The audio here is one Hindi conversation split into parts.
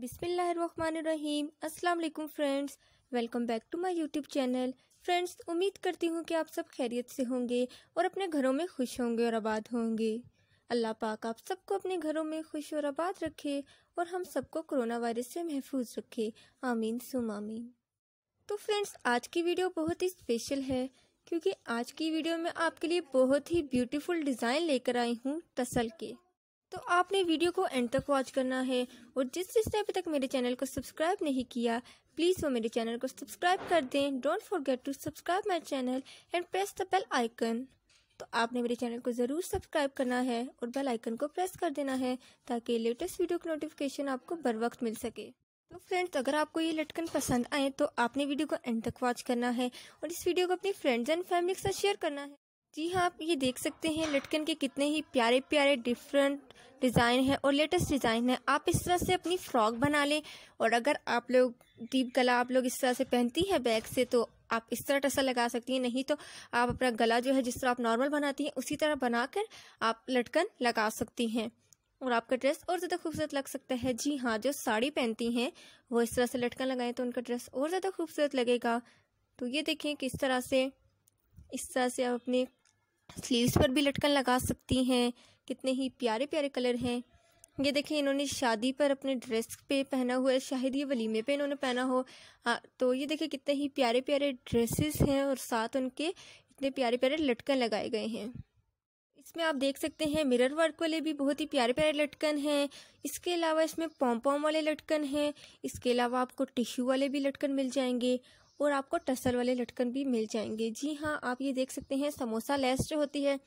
बिसमीम अस्सलाम friends welcome back to my YouTube channel friends उम्मीद करती हूँ कि आप सब खैरियत से होंगे और अपने घरों में खुश होंगे और आबाद होंगे अल्लाह पाक आप सबको अपने घरों में खुश और आबाद रखे और हम सबको कोरोना वायरस से महफूज रखे आमीन सुम आमीन तो फ्रेंड्स आज की वीडियो बहुत ही स्पेशल है क्योंकि आज की वीडियो में आपके लिए बहुत ही ब्यूटीफुल डिज़ाइन लेकर आई हूँ टसल के तो आपने वीडियो को एंड तक वॉच करना है और जिस जिसने अभी तक मेरे चैनल को सब्सक्राइब नहीं किया प्लीज़ वो मेरे चैनल को सब्सक्राइब कर दें don't forget to subscribe my channel and press the bell icon तो आपने मेरे चैनल को ज़रूर सब्सक्राइब करना है और बेल आइकन को प्रेस कर देना है ताकि लेटेस्ट वीडियो की नोटिफिकेशन आपको बर वक्त मिल सके तो फ्रेंड्स अगर आपको ये लटकन पसंद आए तो आपने वीडियो को एंड तक वॉच करना है और इस वीडियो को अपनी फ्रेंड्स एंड फैमिली के साथ शेयर करना है जी हाँ आप ये देख सकते हैं लटकन के कितने ही प्यारे प्यारे डिफरेंट डिज़ाइन है और लेटेस्ट डिज़ाइन है आप इस तरह से अपनी फ्रॉक बना लें और अगर आप लोग डीप गला आप लोग इस तरह से पहनती हैं बैग से तो आप इस तरह टसल लगा सकती हैं नहीं तो आप अपना गला जो है जिस तरह आप नॉर्मल बनाती हैं उसी तरह बनाकर आप लटकन लगा सकती हैं और आपका ड्रेस और ज़्यादा खूबसूरत लग सकता है जी हाँ जो साड़ी पहनती हैं वो इस तरह से लटकन लगाएं तो उनका ड्रेस और ज़्यादा खूबसूरत लगेगा तो ये देखें किस तरह से इस तरह से आप अपने स्लीव्स पर भी लटकन लगा सकती हैं कितने ही प्यारे प्यारे कलर हैं ये देखें इन्होंने शादी पर अपने ड्रेस पे पहना हुआ है शायद ये वलीमे पे इन्होंने पहना हो आ, हाँ, तो ये देखें कितने ही प्यारे प्यारे ड्रेसेस हैं और साथ उनके इतने प्यारे प्यारे लटकन लगाए गए हैं इसमें आप देख सकते हैं मिरर वर्क वाले भी बहुत ही प्यारे प्यारे लटकन हैं इसके अलावा इसमें पॉम पॉम वाले लटकन हैं इसके अलावा आपको टिश्यू वाले भी लटकन मिल जाएंगे और आपको टसल वाले लटकन भी मिल जाएंगे जी हाँ आप ये देख सकते हैं समोसा लेस जो होती है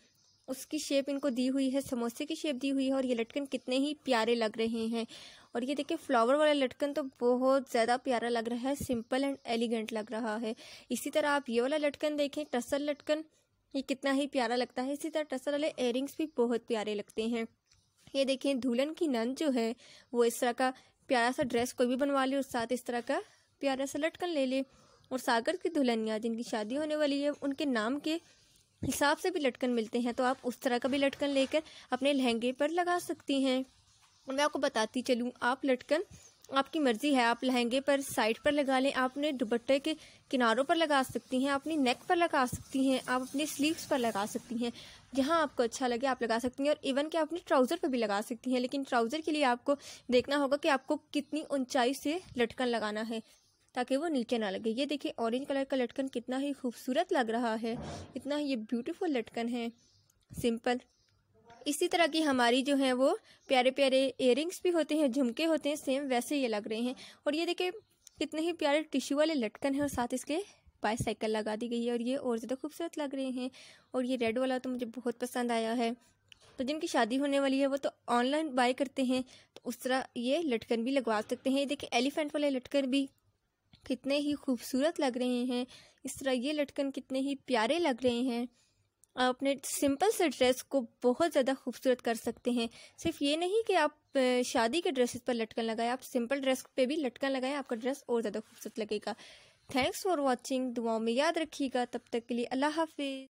उसकी शेप इनको दी हुई है समोसे की शेप दी हुई है और ये लटकन कितने ही प्यारे लग रहे हैं और ये देखिए फ्लावर वाला लटकन तो बहुत ज़्यादा प्यारा लग रहा है सिंपल एंड एलिगेंट लग रहा है इसी तरह आप ये वाला लटकन देखें टसल लटकन ये कितना ही प्यारा लगता है इसी तरह टसल वाले एयरिंग्स भी बहुत प्यारे लगते हैं ये देखें दुल्हन की नंद जो है वो इस तरह का प्यारा सा ड्रेस कोई भी बनवा ले और साथ इस तरह का प्यारा सा लटकन ले ले और सागर की दुल्हनियाँ जिनकी शादी होने वाली है उनके नाम के हिसाब से भी लटकन मिलते हैं तो आप उस तरह का भी लटकन लेकर अपने लहंगे पर लगा सकती हैं मैं आपको बताती चलूँ आप लटकन आपकी मर्जी है आप लहंगे पर साइड पर लगा लें आप अपने दुपट्टे के किनारों पर लगा सकती हैं अपनी नेक पर लगा सकती हैं आप अपने स्लीव्स पर लगा सकती हैं जहाँ आपको अच्छा लगे आप लगा सकती हैं और इवन कि आप अपने ट्राउज़र पर भी लगा सकती हैं लेकिन ट्राउज़र के लिए आपको देखना होगा कि आपको कितनी ऊंचाई से लटकन लगाना है ताकि वो नीचे ना लगे ये देखिए ऑरेंज कलर का लटकन कितना ही खूबसूरत लग रहा है इतना ही ये ब्यूटीफुल लटकन है सिंपल इसी तरह की हमारी जो है वो प्यारे प्यारे इयरिंग्स भी होते हैं झुमके होते हैं सेम वैसे ये लग रहे हैं और ये देखिए कितने ही प्यारे टिश्यू वाले लटकन हैं और साथ इसके बाईसाइकिल लगा दी गई है और ये और ज़्यादा खूबसूरत लग रहे हैं और ये रेड वाला तो मुझे बहुत पसंद आया है तो जिनकी शादी होने वाली है वो तो ऑनलाइन बाय करते हैं तो उस तरह ये लटकन भी लगवा सकते हैं ये देखिए एलिफेंट वाले लटकन भी कितने ही खूबसूरत लग रहे हैं इस तरह ये लटकन कितने ही प्यारे लग रहे हैं आप अपने सिंपल से ड्रेस को बहुत ज़्यादा खूबसूरत कर सकते हैं सिर्फ ये नहीं कि आप शादी के ड्रेसेस पर लटकन लगाएं आप सिंपल ड्रेस पे भी लटकन लगाएं आपका ड्रेस और ज़्यादा खूबसूरत लगेगा थैंक्स फॉर वॉचिंग दुआओं में याद रखिएगा तब तक के लिए अल्लाह हाफिज़